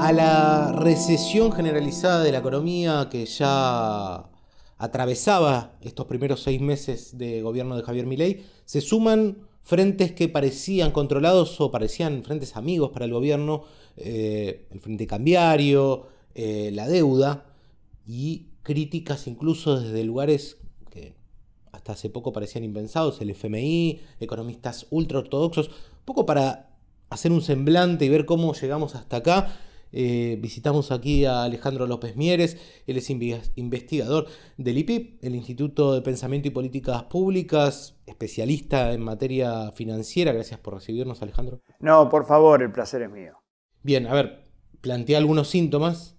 a la recesión generalizada de la economía que ya atravesaba estos primeros seis meses de gobierno de Javier Milei, se suman frentes que parecían controlados o parecían frentes amigos para el gobierno, eh, el frente cambiario, eh, la deuda y críticas incluso desde lugares que hasta hace poco parecían impensados, el FMI, economistas ultraortodoxos, poco para hacer un semblante y ver cómo llegamos hasta acá eh, visitamos aquí a Alejandro López Mieres, él es investigador del IPIP, el Instituto de Pensamiento y Políticas Públicas, especialista en materia financiera. Gracias por recibirnos, Alejandro. No, por favor, el placer es mío. Bien, a ver, plantea algunos síntomas.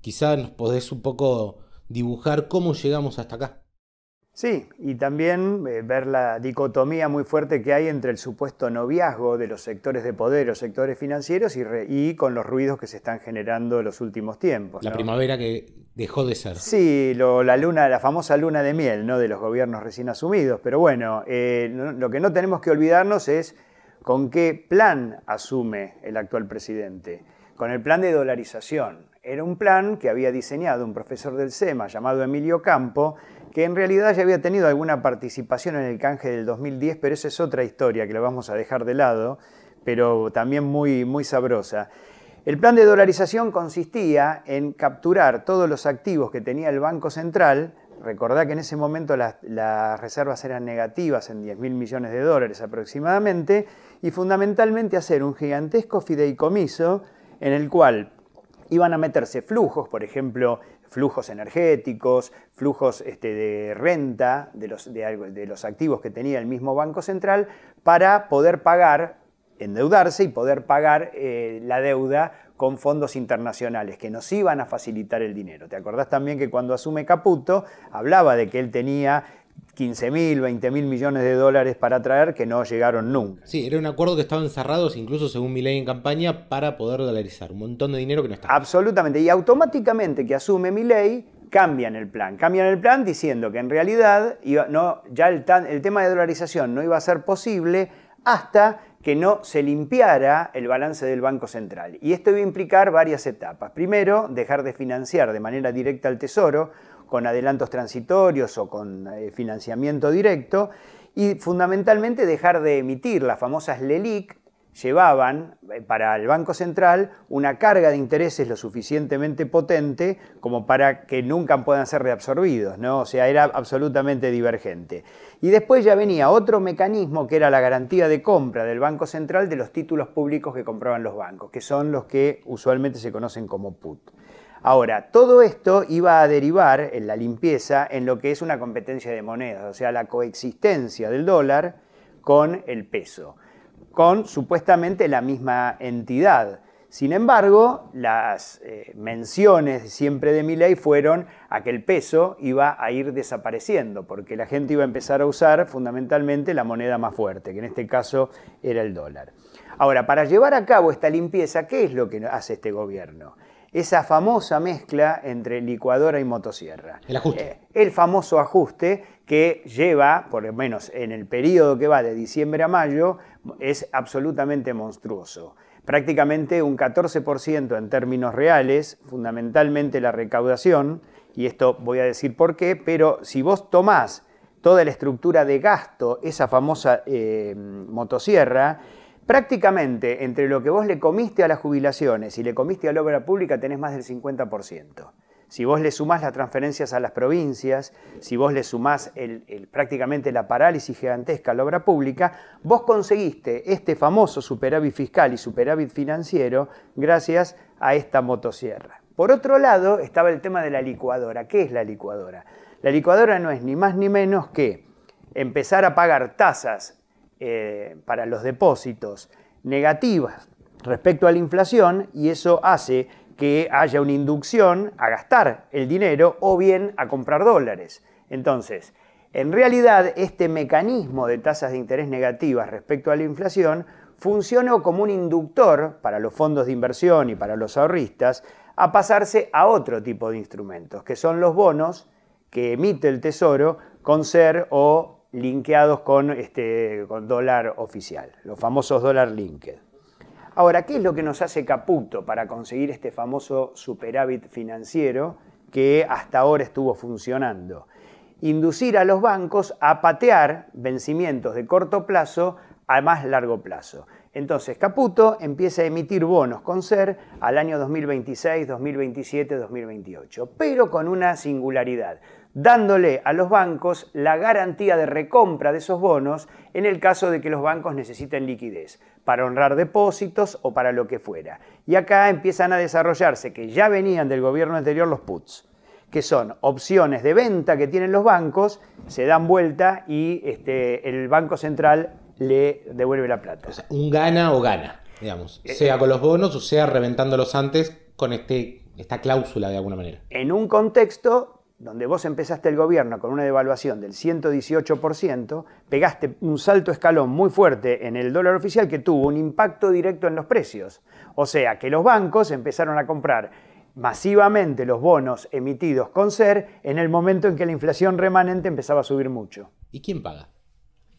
quizá nos podés un poco dibujar cómo llegamos hasta acá. Sí, y también eh, ver la dicotomía muy fuerte que hay entre el supuesto noviazgo de los sectores de poder, o sectores financieros y, con los ruidos que se están generando en los últimos tiempos. La primavera que dejó de ser. Sí, la luna, la famosa luna de miel, ¿no? De los gobiernos recién asumidos. Pero bueno, eh, lo que no tenemos que olvidarnos es con qué plan asume el actual presidente. Con el plan de dolarización. Era un plan que había diseñado un profesor del SEMA llamado Emilio Campo, que en realidad ya había tenido alguna participación en el canje del 2010, pero esa es otra historia que la vamos a dejar de lado, pero también muy, muy sabrosa. El plan de dolarización consistía en capturar todos los activos que tenía el Banco Central, recordá que en ese momento las, las, reservas eran negativas en 10 mil millones de dólares aproximadamente, y fundamentalmente hacer un gigantesco fideicomiso en el cual iban a meterse flujos, por ejemplo, flujos energéticos, flujos este, de renta de los, de, de los activos que tenía el mismo Banco Central, para poder pagar, endeudarse y poder pagar eh, la deuda con fondos internacionales que nos iban a facilitar el dinero. ¿Te acordás también que cuando asume Caputo hablaba de que él tenía 15 mil, 20 mil millones de dólares para traer que no llegaron nunca. Sí, era un acuerdo que estaban cerrados, incluso según mi ley en campaña, para poder dolarizar un montón de dinero que no estaba. Absolutamente, y automáticamente que asume mi ley, cambian el plan. Cambian el plan diciendo que en realidad no, ya el, el tema de dolarización no iba a ser posible hasta que no se limpiara el balance del Banco Central. Y esto iba a implicar varias etapas. Primero, dejar de financiar de manera directa al Tesoro, con adelantos transitorios o con eh, financiamiento directo, y fundamentalmente dejar de emitir las famosas LELIC, llevaban eh, para el Banco Central una carga de intereses lo suficientemente potente como para que nunca puedan ser reabsorbidos, ¿no? O sea, era absolutamente divergente. Y después ya venía otro mecanismo que era la garantía de compra del Banco Central de los títulos públicos que compraban los bancos, que son los que usualmente se conocen como PUT. Ahora, todo esto iba a derivar en la limpieza en lo que es una competencia de monedas, o sea, la coexistencia del dólar con el peso, con supuestamente la misma entidad. Sin embargo, las eh, menciones siempre de Milley fueron a que el peso iba a ir desapareciendo, porque la gente iba a empezar a usar fundamentalmente la moneda más fuerte, que en este caso era el dólar. Ahora, para llevar a cabo esta limpieza, ¿qué es lo que hace este gobierno? esa famosa mezcla entre licuadora y motosierra. El ajuste. Eh, el famoso ajuste que lleva, por lo menos en el periodo que va de diciembre a mayo, es absolutamente monstruoso. Prácticamente un 14% en términos reales, fundamentalmente la recaudación, y esto voy a decir por qué, pero si vos tomás toda la estructura de gasto, esa famosa eh, motosierra, Prácticamente entre lo que vos le comiste a las jubilaciones y le comiste a la obra pública tenés más del 50%. Si vos le sumás las transferencias a las provincias, si vos le sumás prácticamente la parálisis gigantesca a la obra pública, vos conseguiste este famoso superávit fiscal y superávit financiero gracias a esta motosierra. Por otro lado estaba el tema de la licuadora. ¿Qué es la licuadora? La licuadora no es ni más ni menos que empezar a pagar tasas eh, para los depósitos negativas respecto a la inflación y eso hace que haya una inducción a gastar el dinero o bien a comprar dólares. Entonces, en realidad este mecanismo de tasas de interés negativas respecto a la inflación funcionó como un inductor para los fondos de inversión y para los ahorristas a pasarse a otro tipo de instrumentos, que son los bonos que emite el Tesoro con ser o linkeados con, este, dólar oficial, los famosos dólar linked. Ahora, ¿qué es lo que nos hace caputo para conseguir este famoso superávit financiero que hasta ahora estuvo funcionando? Inducir a los bancos a patear vencimientos de corto plazo a más largo plazo. Entonces, Caputo empieza a emitir bonos con SER al año 2026, 2027, 2028, pero con una singularidad dándole a los bancos la garantía de recompra de esos bonos en el caso de que los bancos necesiten liquidez, para honrar depósitos o para lo que fuera. Y acá empiezan a desarrollarse, que ya venían del gobierno anterior, los puts, que son opciones de venta que tienen los bancos, se dan vuelta y este, el Banco Central le devuelve la plata. O sea, un gana o gana, digamos, eh, sea eh, con los bonos o sea reventándolos antes con este, esta cláusula de alguna manera. En un contexto donde vos empezaste el gobierno con una devaluación del 118%, pegaste un salto escalón muy fuerte en el dólar oficial que tuvo un impacto directo en los precios. O sea, que los bancos empezaron a comprar masivamente los bonos emitidos con SER en el momento en que la inflación remanente empezaba a subir mucho. ¿Y quién paga?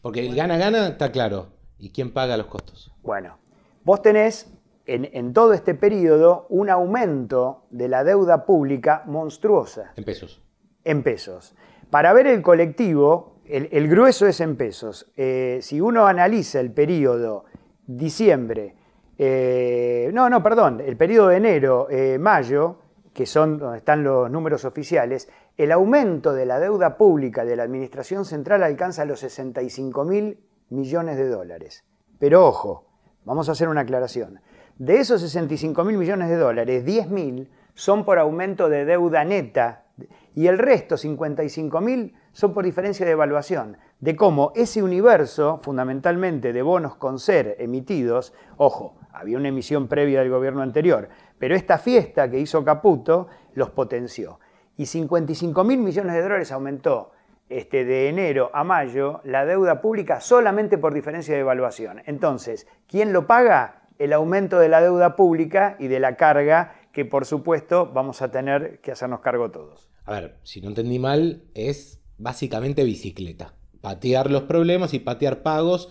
Porque el gana-gana está claro. ¿Y quién paga los costos? Bueno, vos tenés en, en, todo este periodo un aumento de la deuda pública monstruosa. En pesos en pesos. Para ver el colectivo, el, grueso es en pesos. Eh, si uno analiza el periodo diciembre, eh, no, no, perdón, el periodo de enero, eh, mayo, que son donde están los números oficiales, el aumento de la deuda pública de la Administración Central alcanza los 65 mil millones de dólares. Pero ojo, vamos a hacer una aclaración. De esos 65 mil millones de dólares, 10 mil son por aumento de deuda neta y el resto, 55.000, son por diferencia de evaluación, de cómo ese universo, fundamentalmente de bonos con ser emitidos, ojo, había una emisión previa del gobierno anterior, pero esta fiesta que hizo Caputo los potenció. Y 55 mil millones de dólares aumentó este, de enero a mayo la deuda pública solamente por diferencia de evaluación. Entonces, ¿quién lo paga? El aumento de la deuda pública y de la carga que por supuesto vamos a tener que hacernos cargo todos. A ver, si no entendí mal, es básicamente bicicleta. Patear los problemas y patear pagos,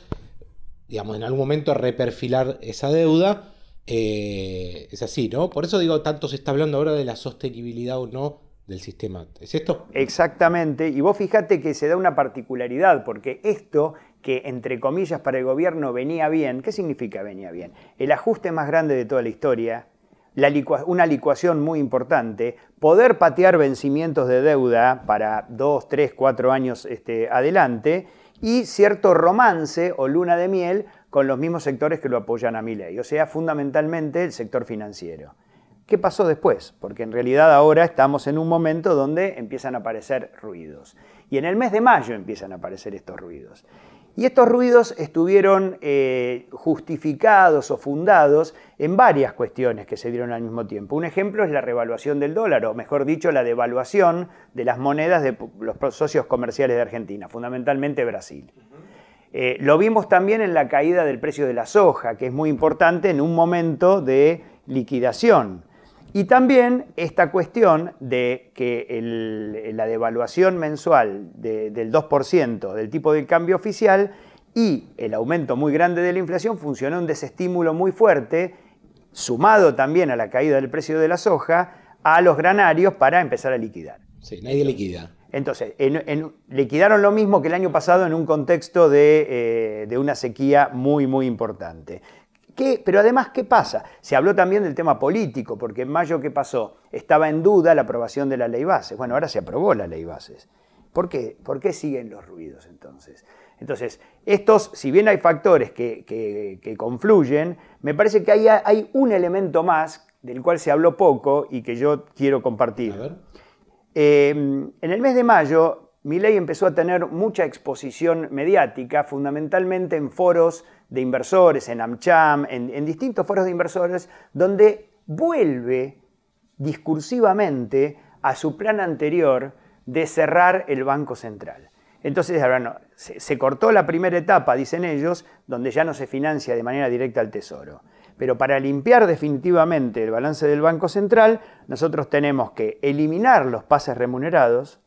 digamos, en algún momento reperfilar esa deuda. Eh, es así, ¿no? Por eso digo, tanto se está hablando ahora de la sostenibilidad o no del sistema. ¿Es esto? Exactamente. Y vos fíjate que se da una particularidad, porque esto que entre comillas para el gobierno venía bien, ¿qué significa venía bien? El ajuste más grande de toda la historia una licuación muy importante, poder patear vencimientos de deuda para dos, tres, cuatro años este, adelante y cierto romance o luna de miel con los mismos sectores que lo apoyan a mi o sea, fundamentalmente el sector financiero. ¿Qué pasó después? Porque en realidad ahora estamos en un momento donde empiezan a aparecer ruidos. Y en el mes de mayo empiezan a aparecer estos ruidos. Y estos ruidos estuvieron eh, justificados o fundados en varias cuestiones que se dieron al mismo tiempo. Un ejemplo es la revaluación del dólar, o mejor dicho, la devaluación de las monedas de los socios comerciales de Argentina, fundamentalmente Brasil. Eh, lo vimos también en la caída del precio de la soja, que es muy importante en un momento de liquidación y también esta cuestión de que la devaluación mensual del 2% del tipo de cambio oficial y el aumento muy grande de la inflación funcionó un desestímulo muy fuerte, sumado también a la caída del precio de la soja, a los granarios para empezar a liquidar. Sí, nadie liquida. Entonces, liquidaron lo mismo que el año pasado en un contexto de eh, una sequía muy, muy importante. Pero además, ¿qué pasa? Se habló también del tema político, porque en mayo, ¿qué pasó? Estaba en duda la aprobación de la ley bases. Bueno, ahora se aprobó la ley bases. ¿Por qué? ¿Por qué siguen los ruidos entonces? Entonces, estos, si bien hay factores que, confluyen, me parece que hay, un elemento más del cual se habló poco y que yo quiero compartir. Em, en el mes de mayo, mi ley empezó a tener mucha exposición mediática, fundamentalmente en foros de inversores, en AmCham, en, distintos foros de inversores, donde vuelve discursivamente a su plan anterior de cerrar el Banco Central. Entonces, ahora se, cortó la primera etapa, dicen ellos, donde ya no se financia de manera directa al Tesoro. Pero para limpiar definitivamente el balance del Banco Central, nosotros tenemos que eliminar los pases remunerados,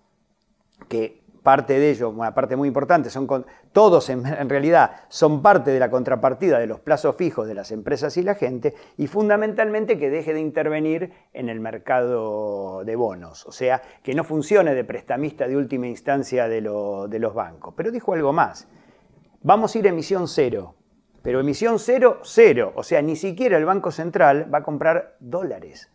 que parte de ello, una parte muy importante, son todos en, realidad son parte de la contrapartida de los plazos fijos de las empresas y la gente, y fundamentalmente que deje de intervenir en el mercado de bonos, o sea, que no funcione de prestamista de última instancia de, los bancos. Pero dijo algo más, vamos a ir a emisión cero, pero emisión cero, cero, o sea, ni siquiera el Banco Central va a comprar dólares,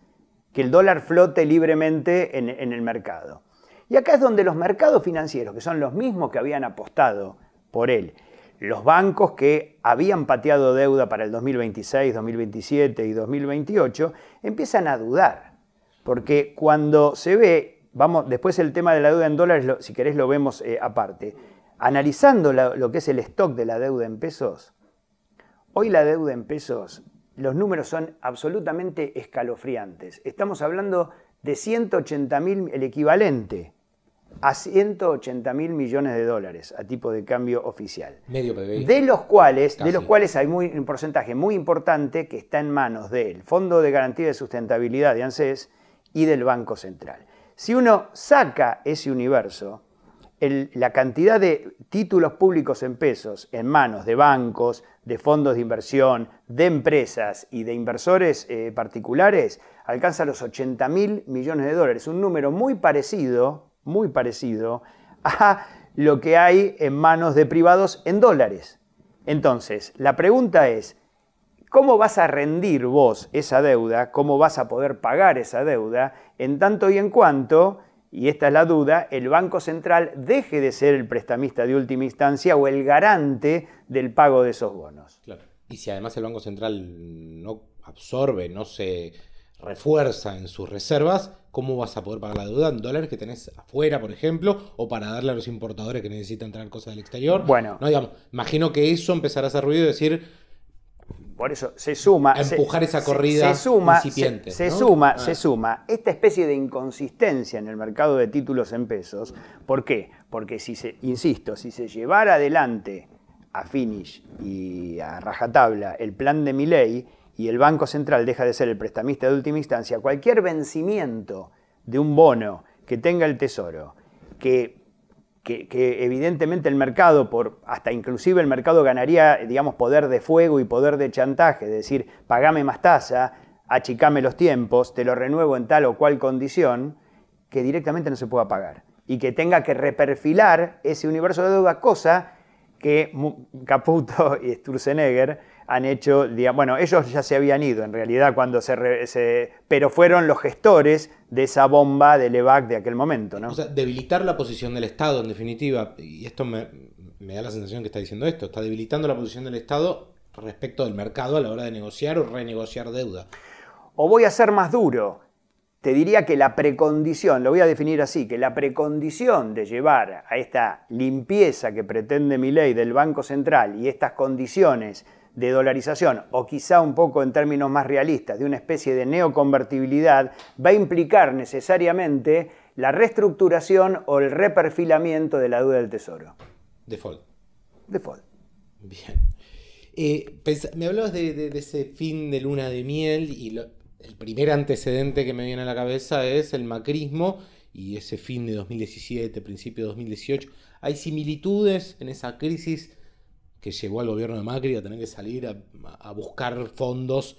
que el dólar flote libremente en el mercado. Y acá es donde los mercados financieros, que son los mismos que habían apostado por él, los bancos que habían pateado deuda para el 2026, 2027 y 2028, empiezan a dudar. Porque cuando se ve, vamos, después el tema de la deuda en dólares, si querés lo vemos eh, aparte, analizando lo que es el stock de la deuda en pesos, hoy la deuda en pesos, los números son absolutamente escalofriantes. Estamos hablando de 180 mil, el equivalente a 180 mil millones de dólares a tipo de cambio oficial. Medio PBI. De los cuales, de los cuales hay un porcentaje muy importante que está en manos del Fondo de Garantía de Sustentabilidad de ANSES y del Banco Central. Si uno saca ese universo, la cantidad de títulos públicos en pesos en manos de bancos, de fondos de inversión, de empresas y de inversores eh, particulares alcanza los 80 mil millones de dólares, un número muy parecido muy parecido a lo que hay en manos de privados en dólares. Entonces, la pregunta es, ¿cómo vas a rendir vos esa deuda? ¿Cómo vas a poder pagar esa deuda en tanto y en cuanto, y esta es la duda, el Banco Central deje de ser el prestamista de última instancia o el garante del pago de esos bonos? Claro. Y si además el Banco Central no absorbe, no se refuerza en sus reservas, cómo vas a poder pagar la deuda en dólares que tenés afuera, por ejemplo, o para darle a los importadores que necesitan traer cosas del exterior. Bueno. ¿no? Digamos, imagino que eso empezará a hacer ruido y decir, por eso se suma. A empujar esa corrida se, suma, incipiente. Se, suma, ah. se suma esta especie de inconsistencia en el mercado de títulos en pesos. ¿Por qué? Porque si se, insisto, si se llevara adelante a Finish y a rajatabla el plan de Miley, y el Banco Central deja de ser el prestamista de última instancia, cualquier vencimiento de un bono que tenga el Tesoro, que, que, evidentemente el mercado, por, hasta inclusive el mercado ganaría, digamos, poder de fuego y poder de chantaje, es decir, pagame más tasa, achicame los tiempos, te lo renuevo en tal o cual condición, que directamente no se pueda pagar y que tenga que reperfilar ese universo de deuda, cosa que Caputo y Sturzenegger han hecho, bueno, ellos ya se habían ido en realidad cuando se, pero fueron los gestores de esa bomba del EVAC de aquel momento, ¿no? O sea, debilitar la posición del Estado, en definitiva, y esto me, me da la sensación que está diciendo esto, está debilitando la posición del Estado respecto del mercado a la hora de negociar o renegociar deuda. O voy a ser más duro, te diría que la precondición, lo voy a definir así, que la precondición de llevar a esta limpieza que pretende mi ley del Banco Central y estas condiciones de dolarización o quizá un poco en términos más realistas de una especie de neoconvertibilidad va a implicar necesariamente la reestructuración o el reperfilamiento de la deuda del tesoro. Default. Default. Bien. Eh, me hablabas de, ese fin de luna de miel y el primer antecedente que me viene a la cabeza es el macrismo y ese fin de 2017, principio de 2018. ¿Hay similitudes en esa crisis que llevó al gobierno de Macri a tener que salir a, buscar fondos,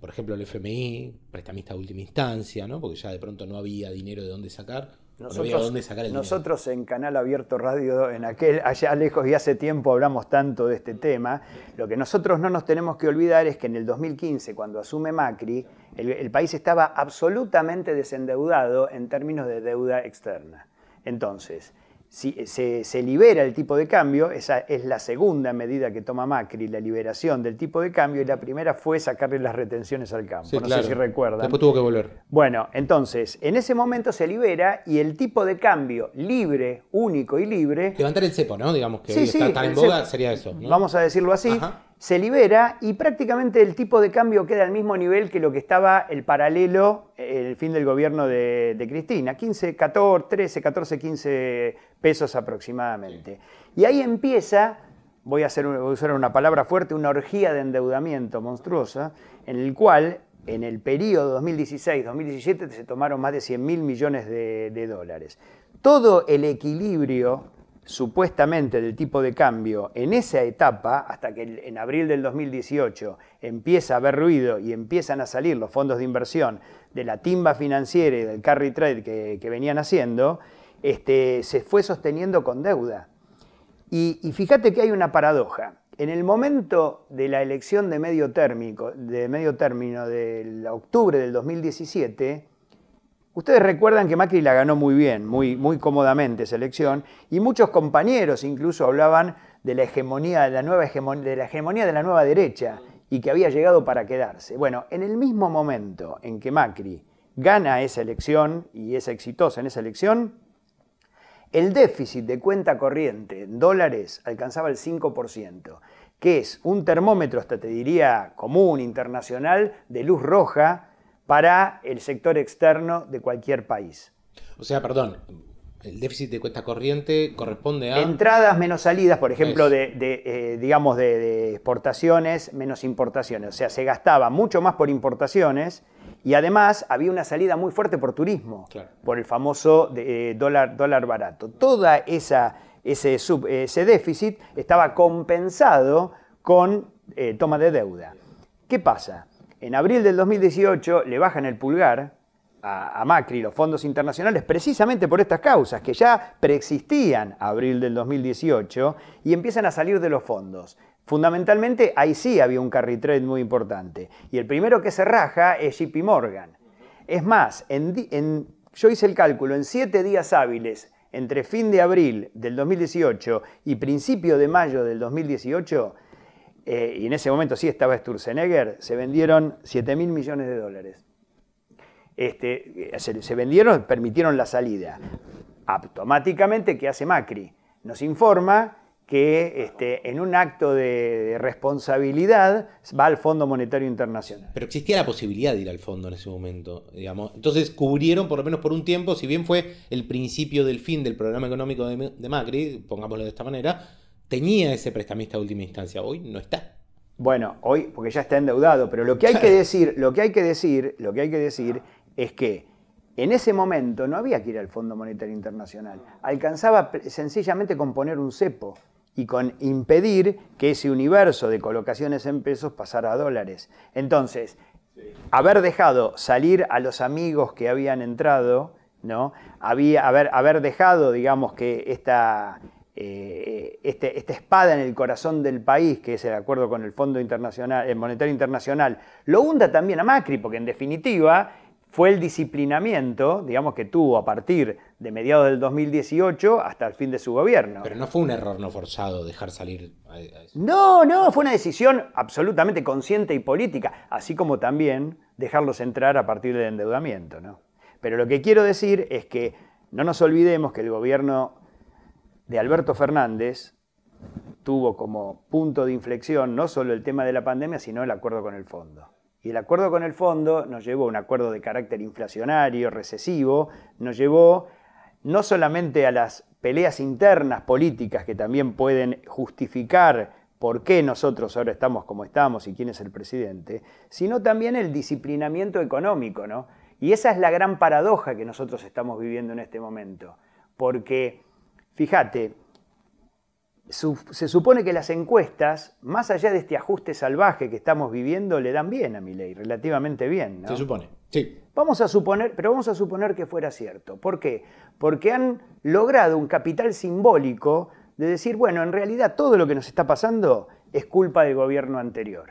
por ejemplo, el FMI, prestamista de última instancia, ¿no? porque ya de pronto no había dinero de dónde sacar. Nosotros, dónde sacar el nosotros en Canal Abierto Radio, en aquel, allá lejos y hace tiempo hablamos tanto de este tema. Lo que nosotros no nos tenemos que olvidar es que en el 2015, cuando asume Macri, el, el país estaba absolutamente desendeudado en términos de deuda externa. Entonces, se, libera el tipo de cambio, esa es la segunda medida que toma Macri, la liberación del tipo de cambio, y la primera fue sacarle las retenciones al campo. no sé si recuerdan. Después tuvo que volver. Bueno, entonces, en ese momento se libera y el tipo de cambio libre, único y libre. Levantar el cepo, ¿no? Digamos que está en boga sería eso. Vamos a decirlo así se libera y prácticamente el tipo de cambio queda al mismo nivel que lo que estaba el paralelo el fin del gobierno de, Cristina, 15, 14, 13, 14, 15 pesos aproximadamente. Y ahí empieza, voy a, hacer, usar una palabra fuerte, una orgía de endeudamiento monstruosa, en el cual en el periodo 2016-2017 se tomaron más de 100 mil millones de dólares. Todo el equilibrio supuestamente del tipo de cambio en esa etapa, hasta que en abril del 2018 empieza a haber ruido y empiezan a salir los fondos de inversión de la timba financiera y del carry trade que, venían haciendo, este, se fue sosteniendo con deuda. Y, fíjate que hay una paradoja. En el momento de la elección de medio, térmico, de medio término del octubre del 2017, Ustedes recuerdan que Macri la ganó muy bien, muy, muy cómodamente esa elección, y muchos compañeros incluso hablaban de la hegemonía de la, nueva hegemonía, de la hegemonía de la nueva derecha y que había llegado para quedarse. Bueno, en el mismo momento en que Macri gana esa elección y es exitosa en esa elección, el déficit de cuenta corriente en dólares alcanzaba el 5%, que es un termómetro, hasta te diría común, internacional, de luz roja, para el sector externo de cualquier país. O sea, perdón, el déficit de cuesta corriente corresponde a... Entradas menos salidas, por ejemplo, de, eh, digamos de, exportaciones menos importaciones. O sea, se gastaba mucho más por importaciones y además había una salida muy fuerte por turismo, por el famoso eh, dólar, barato. Todo Ese, déficit estaba compensado con eh, toma de deuda. ¿Qué pasa? En abril del 2018 le bajan el pulgar a, Macri los fondos internacionales precisamente por estas causas que ya preexistían abril del 2018 y empiezan a salir de los fondos. Fundamentalmente ahí sí había un carry trade muy importante. Y el primero que se raja es JP Morgan. Es más, yo hice el cálculo, en siete días hábiles entre fin de abril del 2018 y principio de mayo del 2018, eh, y en ese momento sí estaba Sturzenegger, se vendieron 7 mil millones de dólares. Este, eh, se, vendieron, permitieron la salida. Automáticamente, ¿qué hace Macri? Nos informa que este, en un acto de, responsabilidad va al Fondo Monetario Internacional. Pero existía la posibilidad de ir al fondo en ese momento, digamos. Entonces cubrieron, por lo menos por un tiempo, si bien fue el principio del fin del programa económico de Macri, pongámoslo de esta manera, tenía ese prestamista de última instancia, hoy no está. Bueno, hoy, porque ya está endeudado, pero lo que hay que decir, lo que hay que decir, lo que hay que decir es que en ese momento no había que ir al Fondo Monetario Internacional. Alcanzaba sencillamente con poner un cepo y con impedir que ese universo de colocaciones en pesos pasara a dólares. Entonces, haber dejado salir a los amigos que habían entrado, ¿no? Había, haber, haber dejado, digamos, que esta, eh, este, esta espada en el corazón del país, que es el acuerdo con el Fondo Internacional, eh, Monetario Internacional, lo hunda también a Macri, porque en definitiva fue el disciplinamiento, digamos, que tuvo a partir de mediados del 2018 hasta el fin de su gobierno. Pero no fue un error no forzado dejar salir a No, no, fue una decisión absolutamente consciente y política, así como también dejarlos entrar a partir del endeudamiento, Pero lo que quiero decir es que no nos olvidemos que el gobierno de Alberto Fernández tuvo como punto de inflexión no solo el tema de la pandemia, sino el acuerdo con el fondo. Y el acuerdo con el fondo nos llevó a un acuerdo de carácter inflacionario, recesivo, nos llevó no solamente a las peleas internas políticas que también pueden justificar por qué nosotros ahora estamos como estamos y quién es el presidente, sino también el disciplinamiento económico, ¿no? Y esa es la gran paradoja que nosotros estamos viviendo en este momento, porque Fíjate, se supone que las encuestas, más allá de este ajuste salvaje que estamos viviendo, le dan bien a mi ley, relativamente bien. Se supone, sí. Vamos a suponer, pero vamos a suponer que fuera cierto. ¿Por qué? Porque han logrado un capital simbólico de decir, bueno, en realidad todo lo que nos está pasando es culpa del gobierno anterior,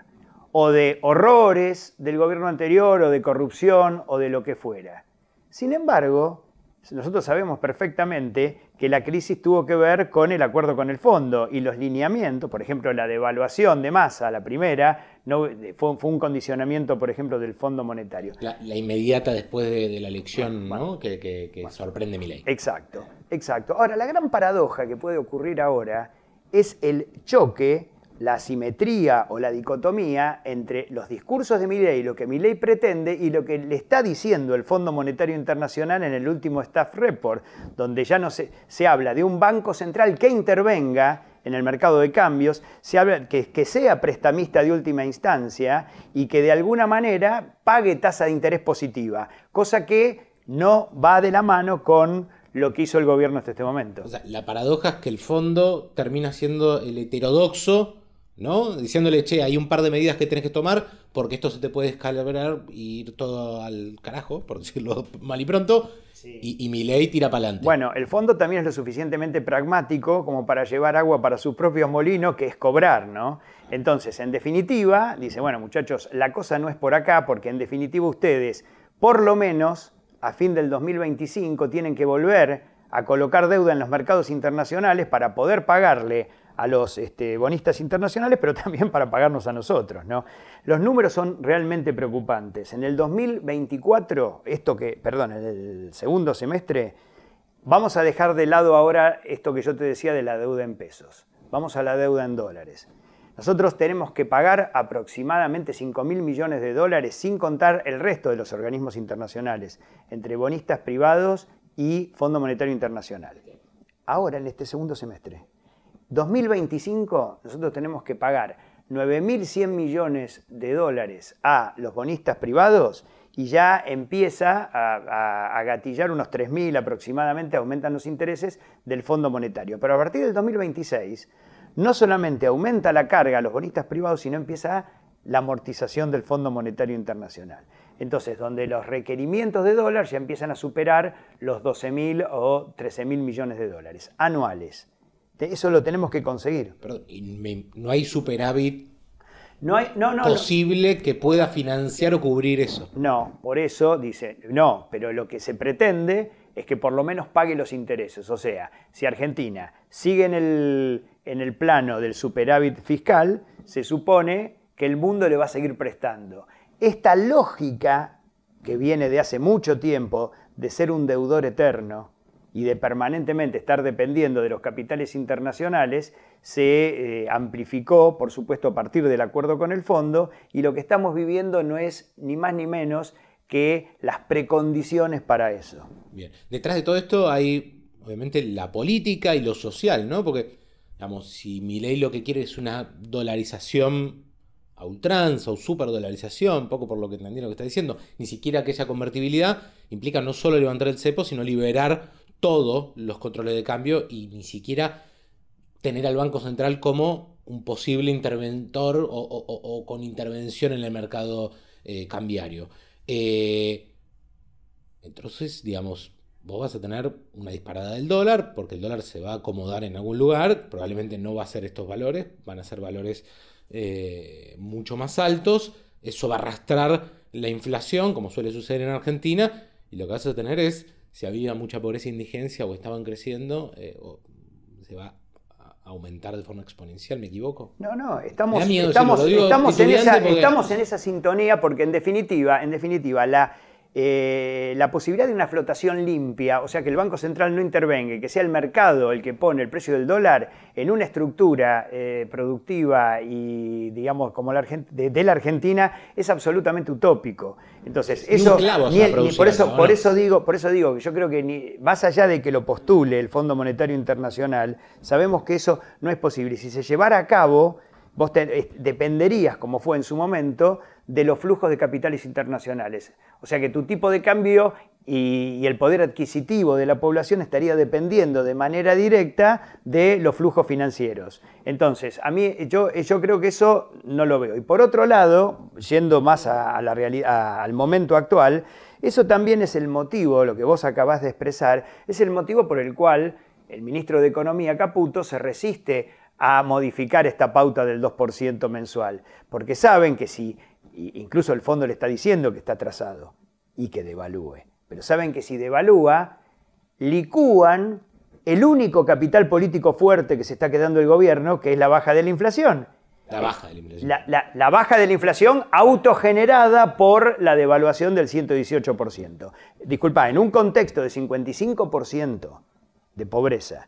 o de horrores del gobierno anterior, o de corrupción, o de lo que fuera. Sin embargo, nosotros sabemos perfectamente que la crisis tuvo que ver con el acuerdo con el fondo y los lineamientos, por ejemplo, la devaluación de masa, la primera, fue, un condicionamiento, por ejemplo, del Fondo Monetario. La, inmediata después de, la elección, ¿no? Que, sorprende mi ley. Exacto, exacto. Ahora, la gran paradoja que puede ocurrir ahora es el choque la asimetría o la dicotomía entre los discursos de Milley, lo que Milley pretende y lo que le está diciendo el Fondo Monetario Internacional en el último Staff Report, donde ya no se, se habla de un banco central que intervenga en el mercado de cambios, se habla que, que sea prestamista de última instancia y que de alguna manera pague tasa de interés positiva, cosa que no va de la mano con lo que hizo el gobierno hasta este momento. la paradoja es que el fondo termina siendo el heterodoxo ¿no? Diciéndole, che, hay un par de medidas que tenés que tomar porque esto se te puede escalar y ir todo al carajo, por decirlo mal y pronto. Y, y mi ley tira para adelante. Bueno, el fondo también es lo suficientemente pragmático como para llevar agua para sus propios molinos, que es cobrar, ¿no? Entonces, en definitiva, dice, bueno, muchachos, la cosa no es por acá, porque en definitiva ustedes, por lo menos, a fin del 2025, tienen que volver a colocar deuda en los mercados internacionales para poder pagarle a los este, bonistas internacionales, pero también para pagarnos a nosotros. ¿no? Los números son realmente preocupantes. En el 2024, esto que, perdón, en el segundo semestre, vamos a dejar de lado ahora esto que yo te decía de la deuda en pesos. Vamos a la deuda en dólares. Nosotros tenemos que pagar aproximadamente 5 mil millones de dólares, sin contar el resto de los organismos internacionales, entre bonistas privados y Fondo Monetario Internacional. Ahora, en este segundo semestre. 2025 nosotros tenemos que pagar 9.100 millones de dólares a los bonistas privados y ya empieza a, gatillar unos 3.000 aproximadamente, aumentan los intereses del Fondo Monetario. Pero a partir del 2026 no solamente aumenta la carga a los bonistas privados, sino empieza la amortización del Fondo Monetario Internacional. Entonces, donde los requerimientos de dólares ya empiezan a superar los 12.000 o 13.000 millones de dólares anuales. Eso lo tenemos que conseguir. Perdón, y no hay superávit no posible que pueda financiar o cubrir eso. No, por eso dice, no, pero lo que se pretende es que por lo menos pague los intereses. O sea, si Argentina sigue en el plano del superávit fiscal, se supone que el mundo le va a seguir prestando. Esta lógica que viene de hace mucho tiempo de ser un deudor eterno, y de permanentemente estar dependiendo de los capitales internacionales, se eh, amplificó, por supuesto, a partir del acuerdo con el fondo, y lo que estamos viviendo no es ni más ni menos que las precondiciones para eso. Bien, detrás de todo esto hay, obviamente, la política y lo social, ¿no? Porque, digamos, si mi ley lo que quiere es una dolarización a ultranza o superdolarización, poco por lo que entendí lo que está diciendo, ni siquiera aquella convertibilidad implica no solo levantar el cepo, sino liberar todos los controles de cambio y ni siquiera tener al Banco Central como un posible interventor o, con intervención en el mercado eh, cambiario. Eh, entonces, digamos, vos vas a tener una disparada del dólar, porque el dólar se va a acomodar en algún lugar, probablemente no va a ser estos valores, van a ser valores eh, mucho más altos, eso va a arrastrar la inflación, como suele suceder en Argentina, y lo que vas a tener es si había mucha pobreza e indigencia o estaban creciendo, eh, o se va a aumentar de forma exponencial, ¿me equivoco? No, no, estamos, estamos, en esa, en esa, sintonía porque en definitiva, en definitiva la, eh, la posibilidad de una flotación limpia, o sea, que el Banco Central no intervenga que sea el mercado el que pone el precio del dólar en una estructura eh, productiva y, digamos, como la de, la Argentina, es absolutamente utópico. Entonces, eso... Ni por, eso, por, eso digo, por eso digo que yo creo que más allá de que lo postule el Fondo Monetario Internacional, sabemos que eso no es posible. Si se llevara a cabo vos eh, dependerías, como fue en su momento, de los flujos de capitales internacionales. O sea que tu tipo de cambio y, el poder adquisitivo de la población estaría dependiendo de manera directa de los flujos financieros. Entonces, a mí yo, eh, yo creo que eso no lo veo. Y por otro lado, yendo más la al momento actual, eso también es el motivo, lo que vos acabás de expresar, es el motivo por el cual el ministro de Economía Caputo se resiste a modificar esta pauta del 2% mensual, porque saben que si, incluso el fondo le está diciendo que está atrasado y que devalúe, pero saben que si devalúa, licúan el único capital político fuerte que se está quedando el gobierno, que es la baja de la inflación. La baja de la inflación. La, baja de la inflación autogenerada por la devaluación del 118%. Disculpa, en un contexto de 55% de pobreza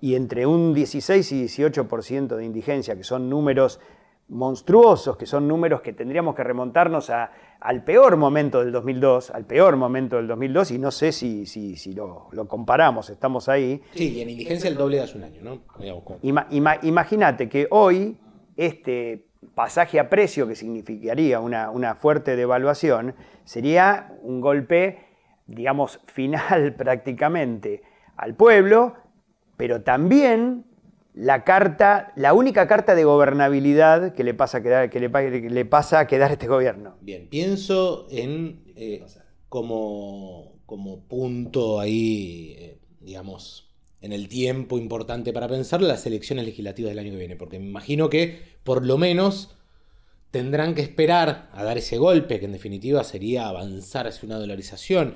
y entre un 16 y 18% de indigencia, que son números monstruosos, que son números que tendríamos que remontarnos a, al peor momento del 2002, al peor momento del 2002, y no sé si, si, si lo, comparamos, estamos ahí. Sí, y en indigencia el doble de hace un año, ¿no? Imagínate que hoy este pasaje a precio, que significaría una, una fuerte devaluación, sería un golpe, digamos, final prácticamente al pueblo, pero también la carta, la única carta de gobernabilidad que le pasa a quedar, que le, pasa a quedar este gobierno. Bien, pienso en eh, como, como punto ahí, eh, digamos, en el tiempo importante para pensar las elecciones legislativas del año que viene, porque me imagino que por lo menos tendrán que esperar a dar ese golpe, que en definitiva sería avanzar hacia una dolarización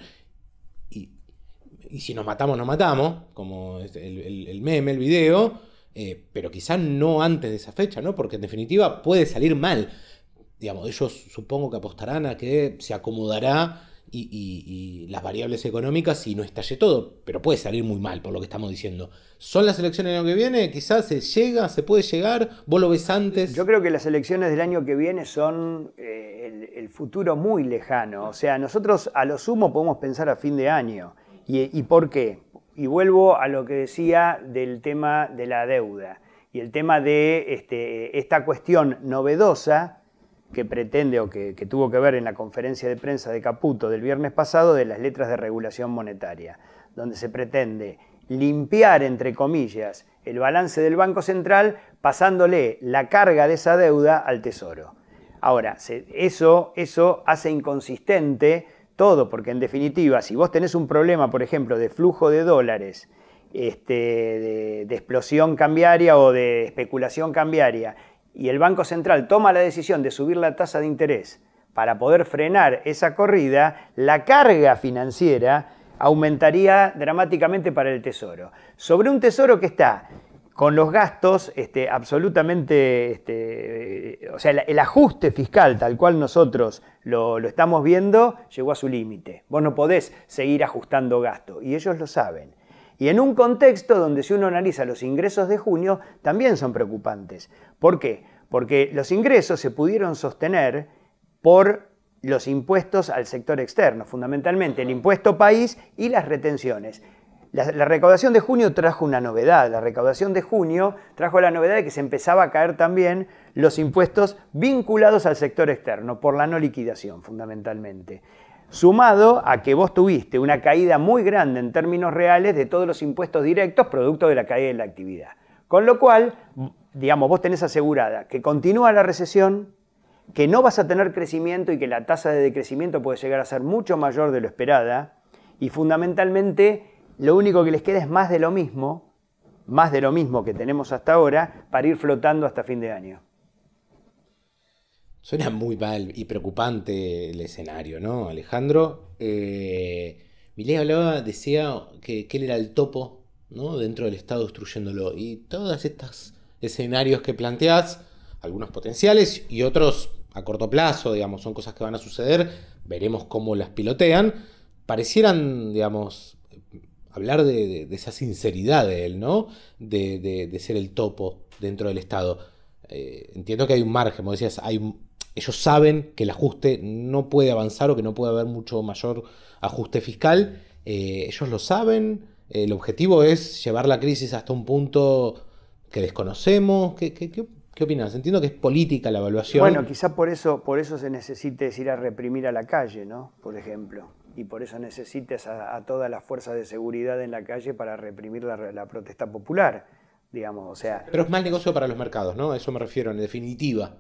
y si nos matamos, nos matamos, como el, el, meme, el video, eh, pero quizás no antes de esa fecha, ¿no? Porque en definitiva puede salir mal. Digamos, ellos supongo que apostarán a que se acomodará y, las variables económicas y no estalle todo, pero puede salir muy mal por lo que estamos diciendo. ¿Son las elecciones del año que viene? Quizás se llega, se puede llegar, vos lo ves antes. Yo creo que las elecciones del año que viene son eh, el, futuro muy lejano, o sea, nosotros a lo sumo podemos pensar a fin de año. ¿Y, por qué? Y vuelvo a lo que decía del tema de la deuda y el tema de este, esta cuestión novedosa que pretende o que, tuvo que ver en la conferencia de prensa de Caputo del viernes pasado de las letras de regulación monetaria, donde se pretende limpiar, entre comillas, el balance del Banco Central pasándole la carga de esa deuda al Tesoro. Ahora, eso hace inconsistente todo, porque en definitiva, si vos tenés un problema, por ejemplo, de flujo de dólares, este, de explosión cambiaria o de especulación cambiaria, y el Banco Central toma la decisión de subir la tasa de interés para poder frenar esa corrida, la carga financiera aumentaría dramáticamente para el Tesoro. Sobre un Tesoro que está con los gastos este, absolutamente, este, o sea, el, ajuste fiscal tal cual nosotros lo, lo estamos viendo, llegó a su límite. Vos no podés seguir ajustando gastos y ellos lo saben. Y en un contexto donde si uno analiza los ingresos de junio, también son preocupantes. ¿Por qué? Porque los ingresos se pudieron sostener por los impuestos al sector externo, fundamentalmente el impuesto país y las retenciones. La, recaudación de junio trajo una novedad. La recaudación de junio trajo la novedad de que se empezaba a caer también los impuestos vinculados al sector externo por la no liquidación, fundamentalmente. Sumado a que vos tuviste una caída muy grande en términos reales de todos los impuestos directos producto de la caída de la actividad. Con lo cual, digamos, vos tenés asegurada que continúa la recesión, que no vas a tener crecimiento y que la tasa de decrecimiento puede llegar a ser mucho mayor de lo esperada y fundamentalmente lo único que les queda es más de lo mismo, más de lo mismo que tenemos hasta ahora, para ir flotando hasta fin de año. Suena muy mal y preocupante el escenario, ¿no, Alejandro? Eh, hablaba, decía que, él era el topo, ¿no? Dentro del Estado destruyéndolo. Y todos estos escenarios que planteás, algunos potenciales y otros a corto plazo, digamos, son cosas que van a suceder, veremos cómo las pilotean, parecieran, digamos, hablar de, esa sinceridad de él, ¿no? De, ser el topo dentro del Estado. Eh, entiendo que hay un margen, como decías, hay, ellos saben que el ajuste no puede avanzar o que no puede haber mucho mayor ajuste fiscal. Eh, ellos lo saben. El objetivo es llevar la crisis hasta un punto que desconocemos. ¿Qué, opinas? Entiendo que es política la evaluación. Bueno, quizás por eso, por eso se necesite ir a reprimir a la calle, ¿no? Por ejemplo y por eso necesitas a, todas las fuerzas de seguridad en la calle para reprimir la, protesta popular, digamos, o sea... Pero es mal negocio para los mercados, ¿no? A eso me refiero, en definitiva.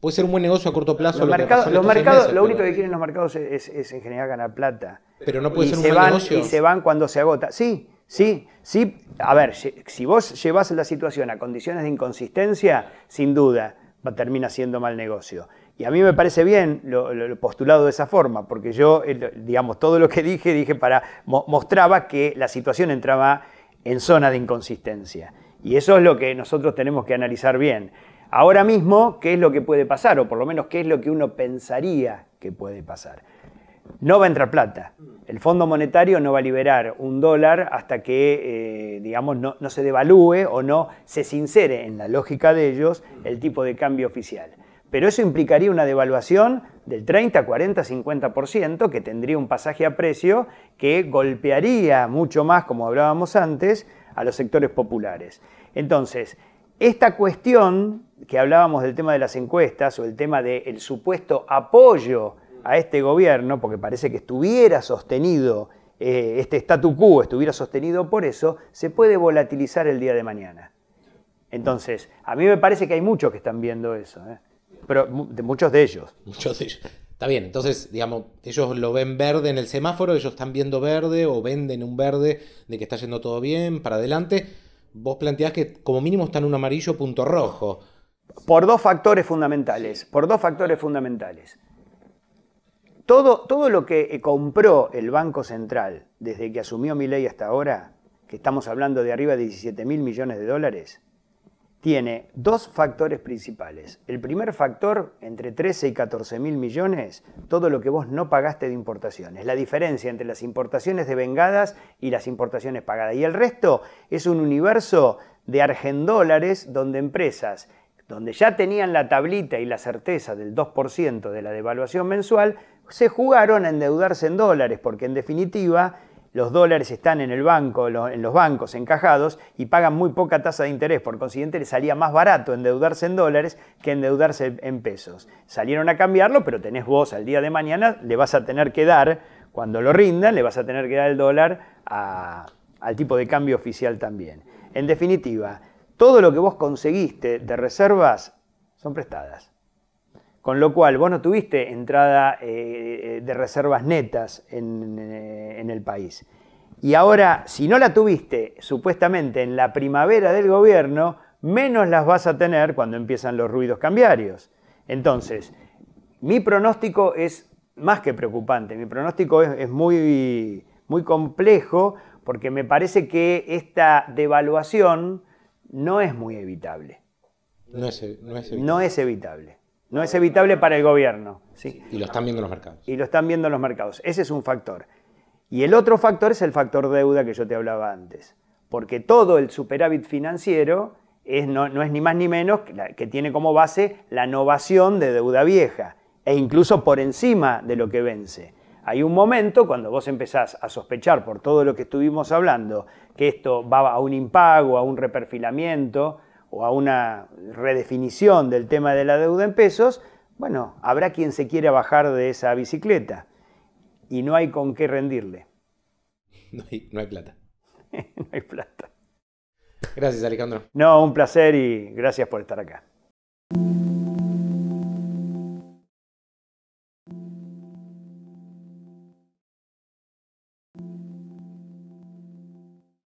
Puede ser un buen negocio a corto plazo. Los lo, los mercados, lo único que quieren los mercados es, en general ganar plata. Pero no puede ser un buen negocio. Y se van cuando se agota. Sí, sí, sí. A ver, si vos llevas la situación a condiciones de inconsistencia, sin duda termina siendo mal negocio. Y a mí me parece bien lo, postulado de esa forma, porque yo, digamos, todo lo que dije, dije para, mostraba que la situación entraba en zona de inconsistencia. Y eso es lo que nosotros tenemos que analizar bien. Ahora mismo, ¿qué es lo que puede pasar? O por lo menos, ¿qué es lo que uno pensaría que puede pasar? No va a entrar plata. El Fondo Monetario no va a liberar un dólar hasta que, eh, digamos, no, no se devalúe o no se sincere en la lógica de ellos el tipo de cambio oficial pero eso implicaría una devaluación del 30, 40, 50% que tendría un pasaje a precio que golpearía mucho más, como hablábamos antes, a los sectores populares. Entonces, esta cuestión que hablábamos del tema de las encuestas o el tema del supuesto apoyo a este gobierno, porque parece que estuviera sostenido, eh, este statu quo estuviera sostenido por eso, se puede volatilizar el día de mañana. Entonces, a mí me parece que hay muchos que están viendo eso. ¿eh? Pero de muchos de ellos. Muchos de ellos. Está bien, entonces, digamos, ellos lo ven verde en el semáforo, ellos están viendo verde o venden un verde de que está yendo todo bien, para adelante. Vos planteás que como mínimo están un amarillo punto rojo. Por dos factores fundamentales, por dos factores fundamentales. Todo, todo lo que eh, compró el Banco Central desde que asumió mi ley hasta ahora, que estamos hablando de arriba de 17 mil millones de dólares, tiene dos factores principales. El primer factor, entre 13 y 14 mil millones, todo lo que vos no pagaste de importaciones. La diferencia entre las importaciones devengadas y las importaciones pagadas. Y el resto es un universo de argendólares donde empresas donde ya tenían la tablita y la certeza del 2% de la devaluación mensual, se jugaron a endeudarse en dólares, porque en definitiva los dólares están en el banco, en los bancos encajados y pagan muy poca tasa de interés. Por consiguiente, les salía más barato endeudarse en dólares que endeudarse en pesos. Salieron a cambiarlo, pero tenés vos al día de mañana, le vas a tener que dar, cuando lo rindan, le vas a tener que dar el dólar al tipo de cambio oficial también. En definitiva, todo lo que vos conseguiste de reservas son prestadas. Con lo cual, vos no tuviste entrada eh, eh, de reservas netas eh, en, el país. Y ahora, si no la tuviste supuestamente en la primavera del gobierno, menos las vas a tener cuando empiezan los ruidos cambiarios. Entonces, mi pronóstico es más que preocupante, mi pronóstico es, muy, muy complejo porque me parece que esta devaluación no es muy evitable. No es evitable. No es evitable para el gobierno. ¿sí? Y lo están viendo los mercados. Y lo están viendo los mercados. Ese es un factor. Y el otro factor es el factor deuda que yo te hablaba antes. Porque todo el superávit financiero no, es ni más ni menos que, tiene como base la novación de deuda vieja. E incluso por encima de lo que vence. Hay un momento cuando vos empezás a sospechar por todo lo que estuvimos hablando que esto va a un impago, a un reperfilamiento, o a una redefinición del tema de la deuda en pesos, bueno, habrá quien se quiera bajar de esa bicicleta y no hay con qué rendirle. No hay, no hay plata. no hay plata. Gracias, Alejandro. No, un placer y gracias por estar acá.